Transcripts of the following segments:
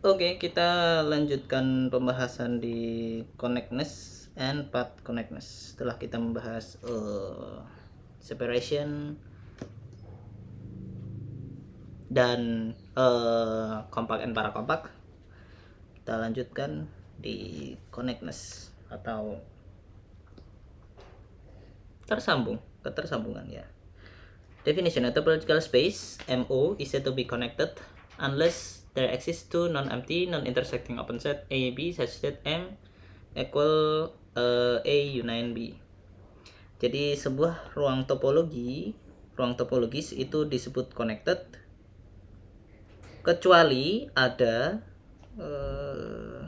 Oke, okay, kita lanjutkan pembahasan di connectness and path connectness. Setelah kita membahas uh, separation dan uh, kompak and para kompak, kita lanjutkan di connectness atau tersambung, ketersambungan ya. Definition a topological space (MO) is said to be connected unless there exists two non-empty non-intersecting open set A B such that M equal uh, A unine B. Jadi sebuah ruang topologi, ruang topologis itu disebut connected kecuali ada uh,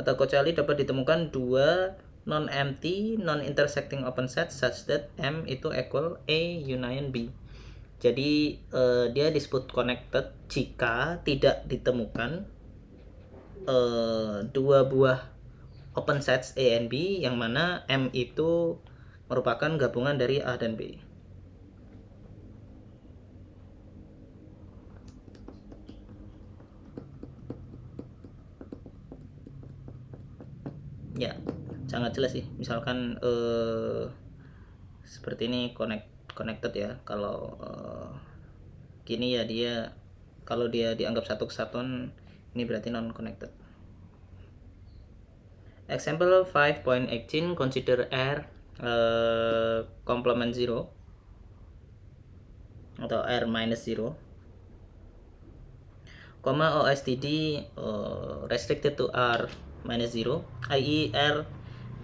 atau kecuali dapat ditemukan dua non-empty non-intersecting open set such that M itu equal A union B. Jadi uh, dia disebut connected jika tidak ditemukan uh, dua buah open sets A and B yang mana M itu merupakan gabungan dari A dan B. Ya, sangat jelas sih. Misalkan uh, seperti ini connect connected ya kalau uh, gini ya dia kalau dia dianggap satu kesatuan ini berarti non connected example 5.18 consider R uh, complement 0 atau R minus 0 comma OSTD uh, eh, restricted to R minus 0 i.e. R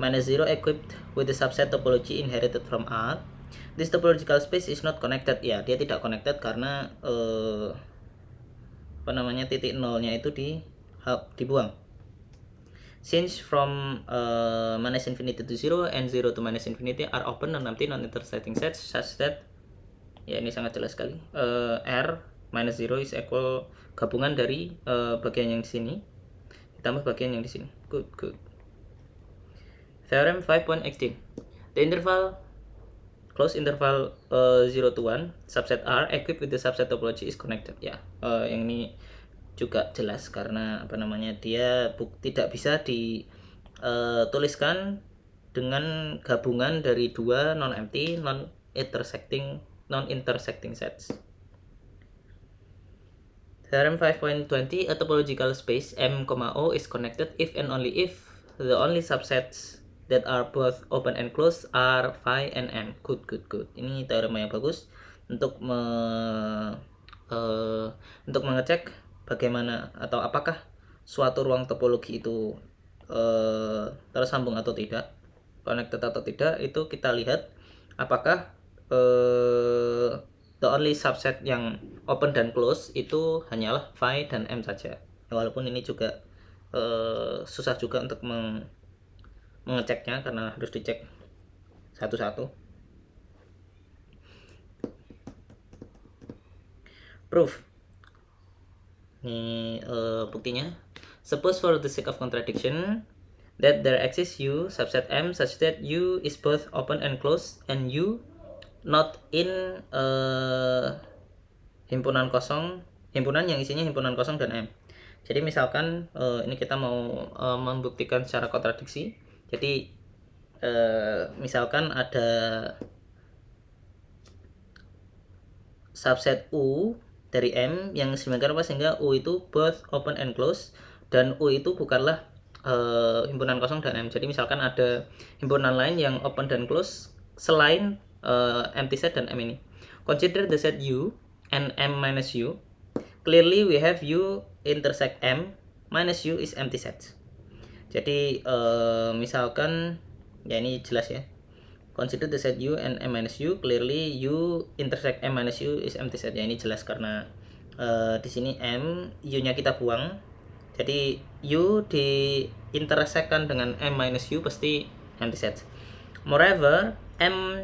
minus 0 equipped with the subset topology inherited from R This topological space is not connected. Ya, dia tidak connected karena eh, apa namanya titik nolnya itu di dibuang. Since from uh, minus infinity to zero and zero to minus infinity are open non empty non intersecting sets such that ya ini sangat jelas sekali uh, r minus zero is equal gabungan dari uh, bagian yang di sini ditambah bagian yang di sini. Good good. Theorem 5.18. The interval close interval uh, 0 to 1 subset R equipped with the subset topology is connected ya uh, yang ini juga jelas karena apa namanya dia tidak bisa dituliskan uh, dengan gabungan dari dua non empty non intersecting non intersecting sets Theorem 5.20 a topological space M, O is connected if and only if the only subsets that are both open and closed are phi and n. Good, good, good. Ini teorema yang bagus untuk me, uh, untuk mengecek bagaimana atau apakah suatu ruang topologi itu uh, tersambung atau tidak, connected atau tidak. Itu kita lihat apakah uh, the only subset yang open dan close itu hanyalah phi dan m saja. Walaupun ini juga uh, susah juga untuk meng mengeceknya karena harus dicek satu-satu proof ini uh, eh, buktinya suppose for the sake of contradiction that there exists U subset M such that U is both open and closed and U not in uh, himpunan kosong himpunan yang isinya himpunan kosong dan M jadi misalkan uh, ini kita mau uh, membuktikan secara kontradiksi jadi eh, misalkan ada subset U dari M yang sedemikian apa sehingga U itu both open and close dan U itu bukanlah eh, himpunan kosong dan M jadi misalkan ada himpunan lain yang open dan close selain eh, empty set dan M ini consider the set U and M minus U clearly we have U intersect M minus U is empty set jadi uh, misalkan ya ini jelas ya consider the set u and m minus u clearly u intersect m minus u is empty set ya ini jelas karena uh, di sini m u nya kita buang jadi u di intersectkan dengan m minus u pasti empty set moreover m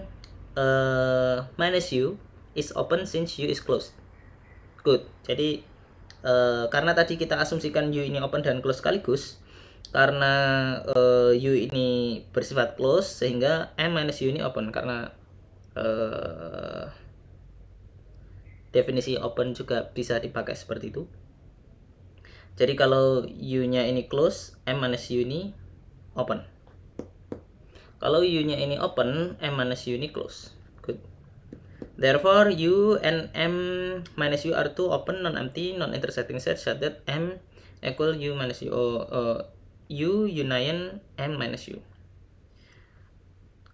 uh, minus u is open since u is closed good jadi uh, karena tadi kita asumsikan u ini open dan close sekaligus karena uh, U ini bersifat close sehingga M minus U ini open karena uh, definisi open juga bisa dipakai seperti itu jadi kalau U nya ini close M minus U ini open kalau U nya ini open M minus U ini close good therefore U and M minus U are two open non-empty non-intersecting set such that M equal U minus U oh, oh, u union n minus u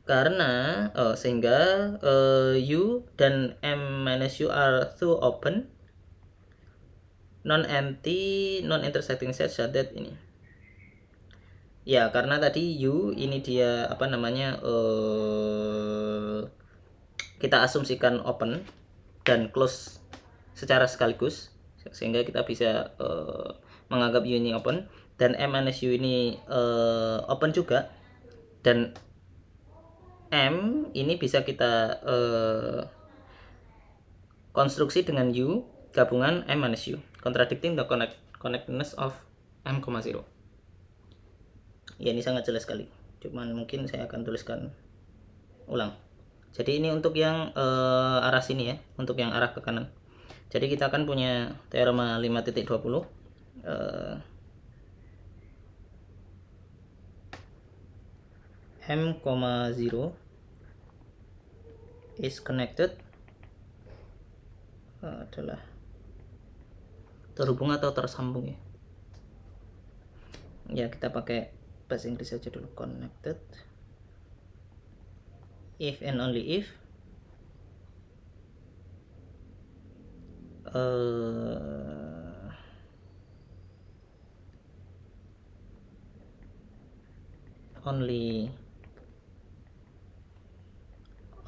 karena oh, sehingga uh, u dan m minus u are two open non empty non intersecting sets so that ini ya karena tadi u ini dia apa namanya uh, kita asumsikan open dan close secara sekaligus sehingga kita bisa uh, menganggap u ini open dan MNSU ini uh, open juga dan M ini bisa kita uh, konstruksi dengan U gabungan M minus U contradicting the connect, connectedness of m 0 ya ini sangat jelas sekali cuman mungkin saya akan tuliskan ulang jadi ini untuk yang uh, arah sini ya untuk yang arah ke kanan jadi kita akan punya teorema 5.20 uh, m, 0 is connected adalah terhubung atau tersambung ya ya kita pakai bahasa Inggris aja dulu connected if and only if uh, only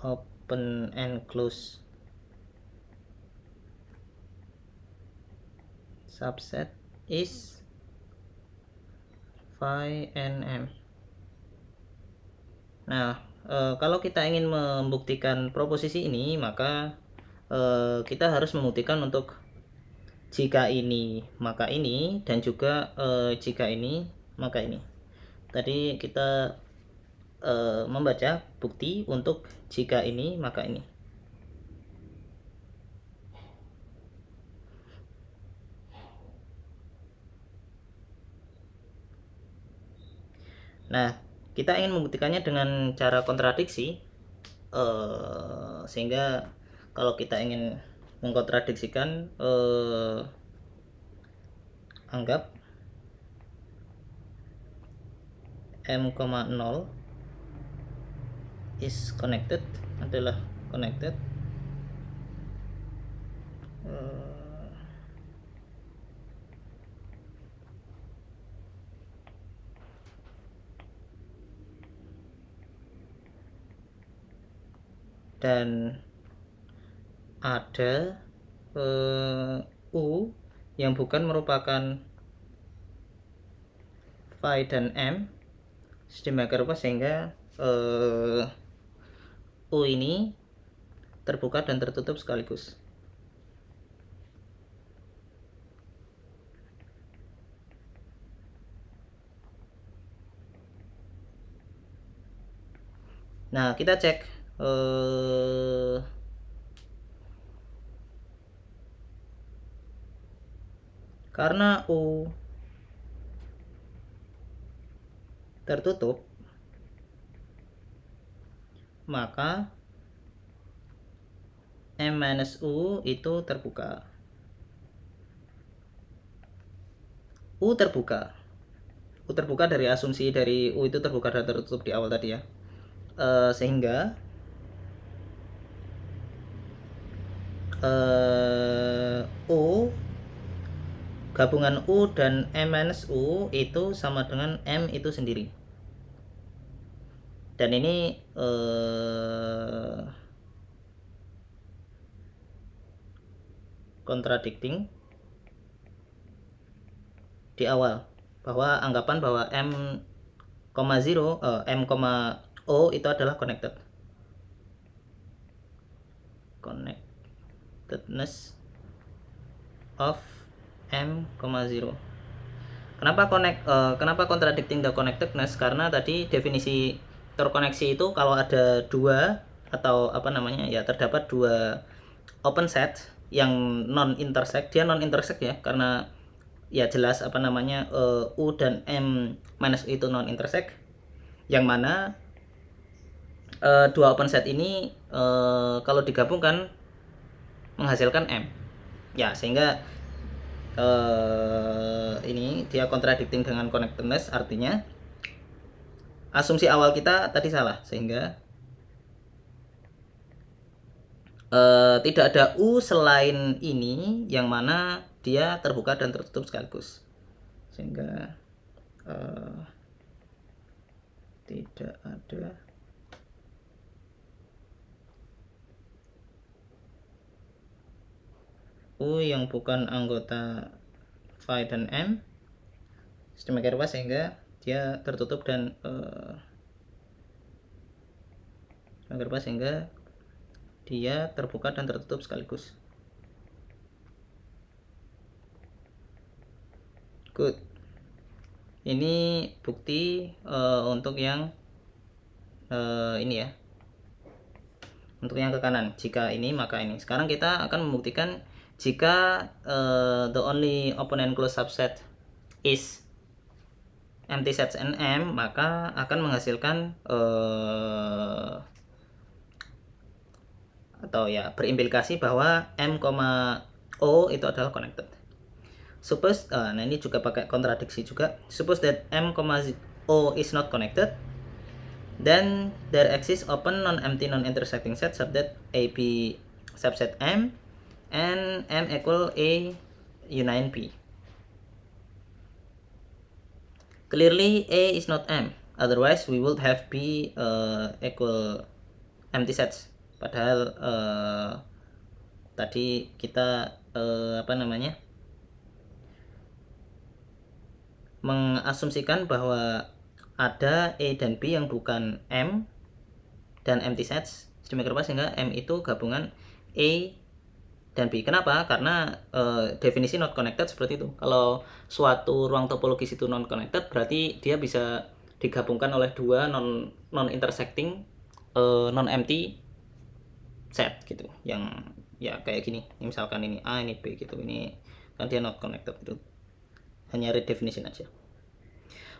open and close subset is 5nm nah e, kalau kita ingin membuktikan proposisi ini maka e, kita harus membuktikan untuk jika ini maka ini dan juga e, jika ini maka ini tadi kita e, membaca bukti untuk jika ini maka ini. Nah, kita ingin membuktikannya dengan cara kontradiksi, e, sehingga kalau kita ingin mengkontradiksikan, e, anggap m,0 is connected adalah connected eh, dan ada uh, U yang bukan merupakan phi dan M sedemikian rupa sehingga uh, U ini terbuka dan tertutup sekaligus. Nah, kita cek Uh, karena U tertutup maka M-U itu terbuka. U terbuka. U terbuka dari asumsi dari U itu terbuka dan tertutup di awal tadi ya. E, sehingga e, U gabungan U dan M-U itu sama dengan M itu sendiri dan ini uh, contradicting di awal bahwa anggapan bahwa m, 0 uh, eh, m, o itu adalah connected connectedness of m, 0 Kenapa connect? Uh, kenapa contradicting the connectedness? Karena tadi definisi terkoneksi itu kalau ada dua atau apa namanya ya terdapat dua open set yang non intersect dia non intersect ya karena ya jelas apa namanya uh, u dan m minus e itu non intersect yang mana uh, dua open set ini uh, kalau digabungkan menghasilkan m ya sehingga uh, ini dia contradicting dengan connectedness artinya asumsi awal kita tadi salah sehingga uh, tidak ada u selain ini yang mana dia terbuka dan tertutup sekaligus sehingga uh, tidak ada u yang bukan anggota phi dan m sistem sehingga dia tertutup dan uh, pas sehingga dia terbuka dan tertutup sekaligus good ini bukti uh, untuk yang uh, ini ya untuk yang ke kanan jika ini maka ini sekarang kita akan membuktikan jika uh, the only open and close subset is empty sets nm maka akan menghasilkan uh, atau ya berimplikasi bahwa m, o itu adalah connected. Suppose uh, nah ini juga pakai kontradiksi juga. Suppose that m, o is not connected, then there exists open non-empty non-intersecting set subset that AB subset M and M equal A unite P. Clearly A is not M. Otherwise we would have B uh, equal empty sets. Padahal uh, tadi kita uh, apa namanya? mengasumsikan bahwa ada A dan B yang bukan M dan empty sets. sehingga M itu gabungan A dan B. Kenapa? Karena uh, definisi not connected seperti itu. Kalau suatu ruang topologis itu non connected, berarti dia bisa digabungkan oleh dua non non intersecting uh, eh, non empty set gitu. Yang ya kayak gini. Ini misalkan ini A, ini B gitu. Ini kan dia not connected itu. Hanya redefinition aja.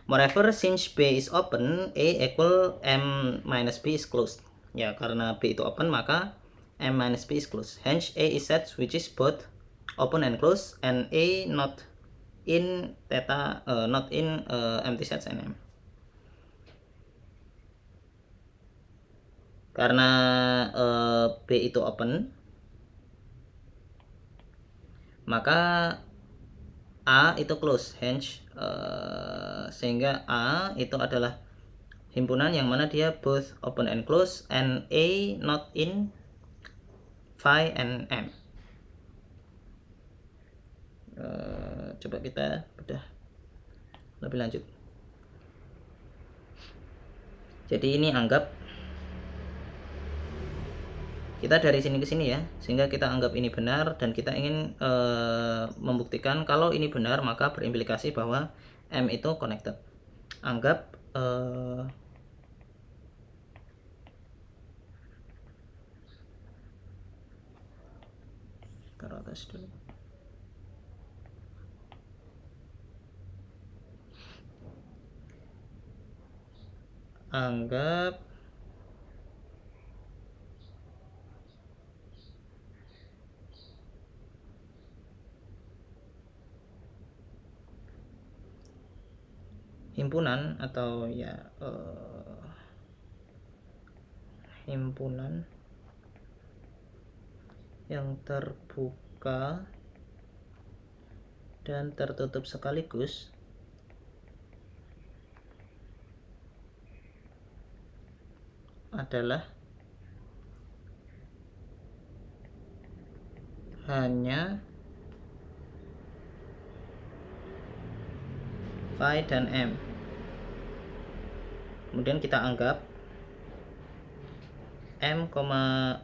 Moreover, since B is open, A equal M minus B is closed. Ya, karena B itu open, maka m minus p is closed. Hence A is set which is both open and close, and A not in theta uh, not in uh, empty sets and m. Karena uh, B itu open maka A itu close hence uh, sehingga A itu adalah himpunan yang mana dia both open and close and A not in phi and m uh, coba kita udah lebih lanjut jadi ini anggap kita dari sini ke sini ya sehingga kita anggap ini benar dan kita ingin uh, membuktikan kalau ini benar maka berimplikasi bahwa M itu connected anggap uh, taruh dulu anggap himpunan atau ya uh, himpunan yang terbuka dan tertutup sekaligus adalah hanya phi dan m kemudian kita anggap m,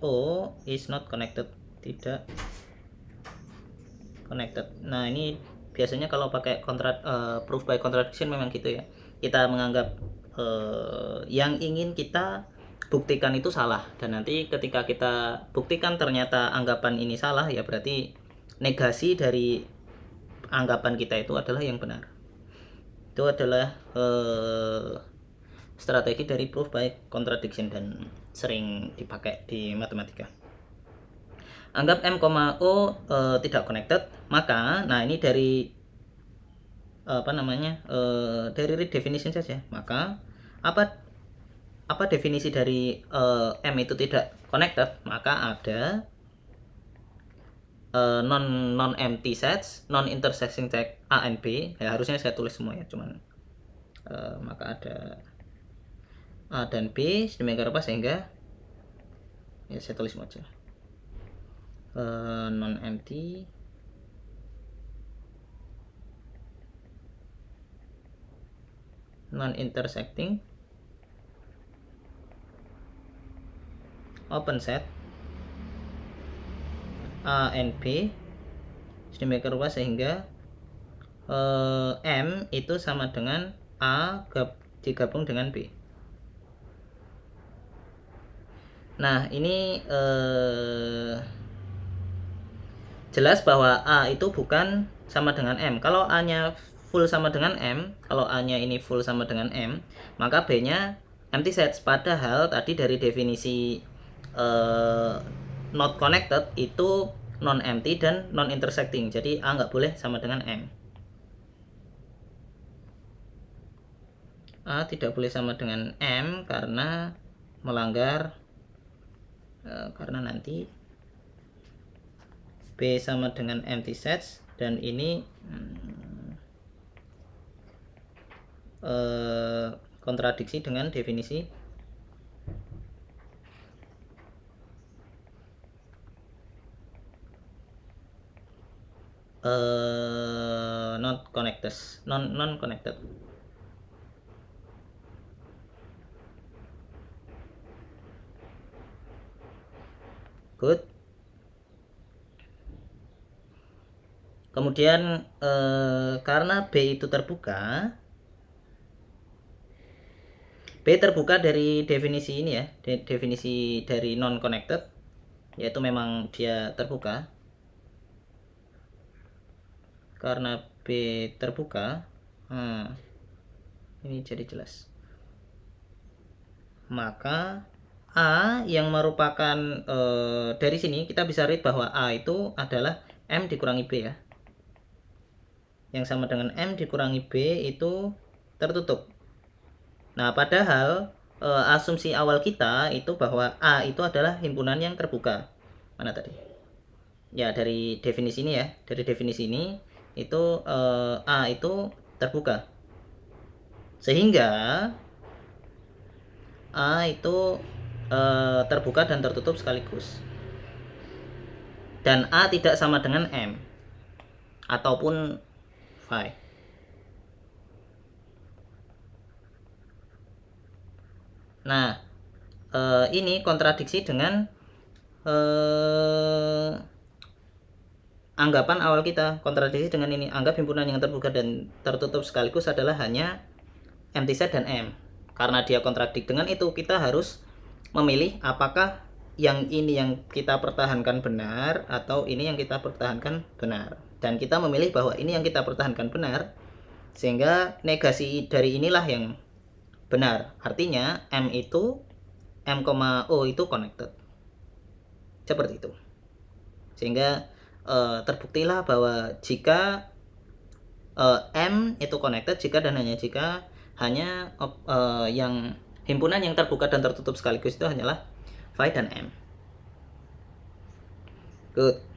o is not connected tidak connected nah ini biasanya kalau pakai kontrak uh, eh, proof by contradiction memang gitu ya kita menganggap uh, yang ingin kita buktikan itu salah dan nanti ketika kita buktikan ternyata anggapan ini salah ya berarti negasi dari anggapan kita itu adalah yang benar itu adalah uh, strategi dari proof by contradiction dan sering dipakai di matematika Anggap M, O uh, tidak connected, maka nah ini dari apa namanya? uh, dari redefinition saja. Maka apa apa definisi dari uh, M itu tidak connected? Maka ada uh, non non empty sets, non intersecting set A and B. Ya harusnya saya tulis semua ya, cuman uh, maka ada A dan B sedemikian rupa sehingga ya saya tulis semua aja uh, eh, non empty non intersecting open set A and B sedemikian rupa sehingga uh, M itu sama dengan A digabung dengan B nah ini uh, jelas bahwa A itu bukan sama dengan M. Kalau A-nya full sama dengan M, kalau A-nya ini full sama dengan M, maka B-nya empty set. Padahal tadi dari definisi uh, not connected itu non empty dan non intersecting. Jadi A nggak boleh sama dengan M. A tidak boleh sama dengan M karena melanggar eh, karena nanti B sama dengan empty sets dan ini hmm, eh, kontradiksi dengan definisi Uh, not connected non non connected good kemudian eh, karena B itu terbuka B terbuka dari definisi ini ya de definisi dari non connected yaitu memang dia terbuka karena B terbuka hmm, ini jadi jelas maka A yang merupakan e, dari sini kita bisa read bahwa A itu adalah M dikurangi B ya yang sama dengan M dikurangi B itu tertutup. Nah, padahal e, asumsi awal kita itu bahwa A itu adalah himpunan yang terbuka. Mana tadi? Ya, dari definisi ini ya. Dari definisi ini itu e, A itu terbuka. Sehingga A itu e, terbuka dan tertutup sekaligus. Dan A tidak sama dengan M ataupun Nah, eh, ini kontradiksi dengan eh, anggapan awal kita. Kontradiksi dengan ini, anggap himpunan yang terbuka dan tertutup sekaligus adalah hanya empty set dan M. Karena dia kontradik dengan itu, kita harus memilih apakah yang ini yang kita pertahankan benar atau ini yang kita pertahankan benar dan kita memilih bahwa ini yang kita pertahankan benar sehingga negasi dari inilah yang benar artinya M itu M, O itu connected seperti itu sehingga e, terbuktilah bahwa jika e, M itu connected jika dan hanya jika hanya e, yang himpunan yang terbuka dan tertutup sekaligus itu hanyalah phi dan M good